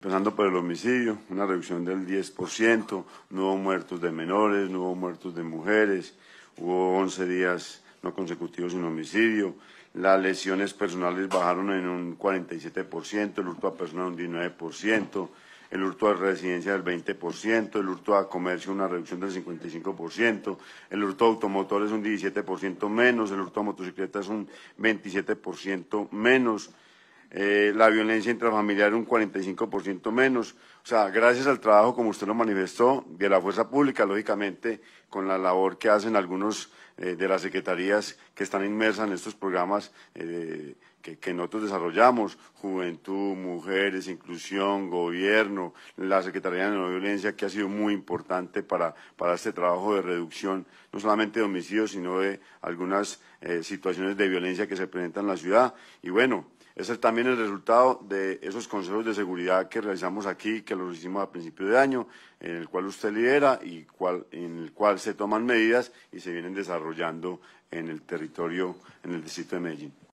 Empezando por el homicidio, una reducción del 10%, no hubo muertos de menores, no hubo muertos de mujeres, hubo 11 días no consecutivos sin homicidio, las lesiones personales bajaron en un 47%, el hurto a personas un 19%, el hurto a residencia del 20%, el hurto a comercio una reducción del 55%, el hurto a automotores un 17% menos, el hurto a motocicletas un 27% menos. Eh, la violencia intrafamiliar un 45% menos. O sea, gracias al trabajo, como usted lo manifestó, de la fuerza pública, lógicamente, con la labor que hacen algunos eh, de las secretarías que están inmersas en estos programas eh, que, nosotros desarrollamos, juventud, mujeres, inclusión, gobierno, la Secretaría de la Violencia, que ha sido muy importante para, este trabajo de reducción, no solamente de homicidios, sino de algunas eh, situaciones de violencia que se presentan en la ciudad. Y bueno, ese es también el resultado de esos consejos de seguridad que realizamos aquí, que los hicimos a principio de año, en el cual usted lidera y en el cual se toman medidas y se vienen desarrollando en el territorio, en el distrito de Medellín.